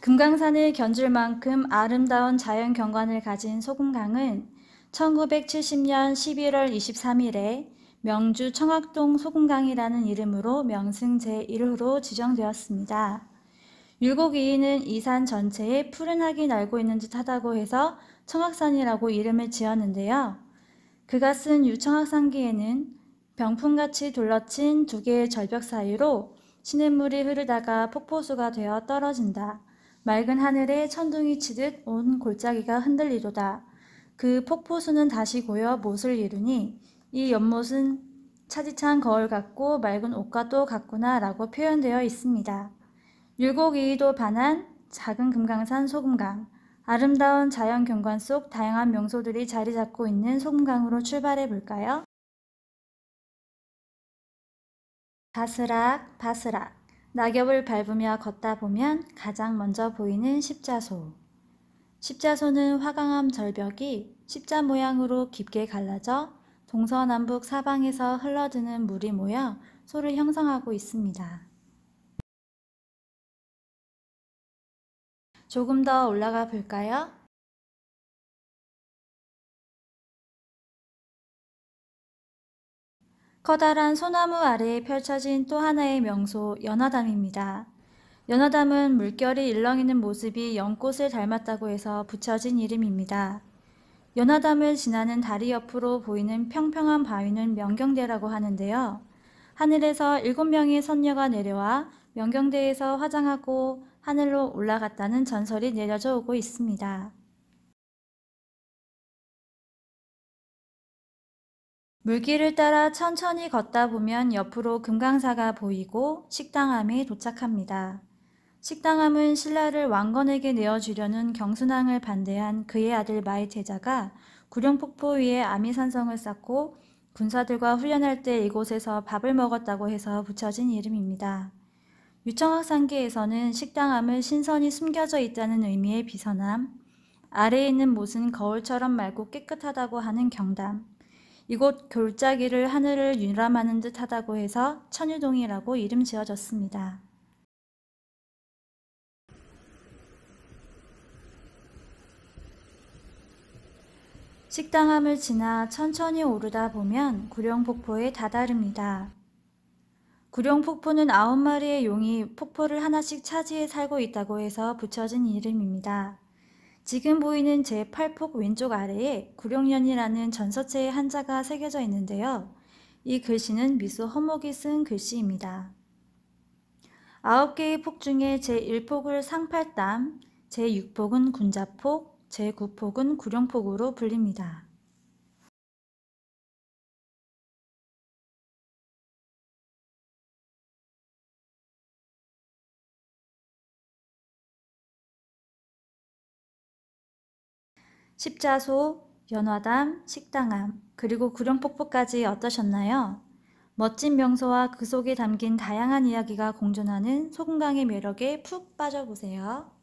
금강산을 견줄 만큼 아름다운 자연 경관을 가진 소금강은 1970년 11월 23일에 명주 청학동 소금강이라는 이름으로 명승 제1호로 지정되었습니다. 율곡이인은 이 산 전체에 푸른 하이 날고 있는 듯하다고 해서 청학산이라고 이름을 지었는데요. 그가 쓴 유청학산기에는 병풍같이 둘러친 두 개의 절벽 사이로 시냇물이 흐르다가 폭포수가 되어 떨어진다. 맑은 하늘에 천둥이 치듯 온 골짜기가 흔들리도다. 그 폭포수는 다시 고여 못을 이루니 이 연못은 차디찬 거울 같고 맑은 옷과도 같구나 라고 표현되어 있습니다. 율곡이이도 반한 작은 금강산 소금강, 아름다운 자연 경관 속 다양한 명소들이 자리 잡고 있는 소금강으로 출발해 볼까요? 바스락, 바스락. 낙엽을 밟으며 걷다 보면 가장 먼저 보이는 십자소. 십자소는 화강암 절벽이 십자 모양으로 깊게 갈라져 동서남북 사방에서 흘러드는 물이 모여 소를 형성하고 있습니다. 조금 더 올라가 볼까요? 커다란 소나무 아래에 펼쳐진 또 하나의 명소 연화담입니다. 연화담은 물결이 일렁이는 모습이 연꽃을 닮았다고 해서 붙여진 이름입니다. 연화담을 지나는 다리 옆으로 보이는 평평한 바위는 명경대라고 하는데요. 하늘에서 일곱 명의 선녀가 내려와 명경대에서 화장하고 하늘로 올라갔다는 전설이 내려져 오고 있습니다. 물길을 따라 천천히 걷다 보면 옆으로 금강사가 보이고 식당암이 도착합니다. 식당암은 신라를 왕건에게 내어주려는 경순왕을 반대한 그의 아들 마이제자가 구룡폭포 위에 아미산성을 쌓고 군사들과 훈련할 때 이곳에서 밥을 먹었다고 해서 붙여진 이름입니다. 유청학상계에서는 식당암을 신선이 숨겨져 있다는 의미의 비선함, 아래에 있는 못은 거울처럼 맑고 깨끗하다고 하는 경담, 이곳 골짜기를 하늘을 유람하는 듯 하다고 해서 천유동이라고 이름 지어졌습니다. 식당함을 지나 천천히 오르다 보면 구룡폭포에 다다릅니다. 구룡폭포는 아홉 마리의 용이 폭포를 하나씩 차지해 살고 있다고 해서 붙여진 이름입니다. 지금 보이는 제 팔 폭 왼쪽 아래에 구룡년이라는 전서체의 한자가 새겨져 있는데요. 이 글씨는 미수 허목이 쓴 글씨입니다. 아홉 개의폭 중에 제1폭을 상팔담, 제6폭은 군자폭, 제9폭은 구룡폭으로 불립니다. 십자소, 연화담, 식당암, 그리고 구룡폭포까지 어떠셨나요? 멋진 명소와 그 속에 담긴 다양한 이야기가 공존하는 소금강의 매력에 푹 빠져보세요.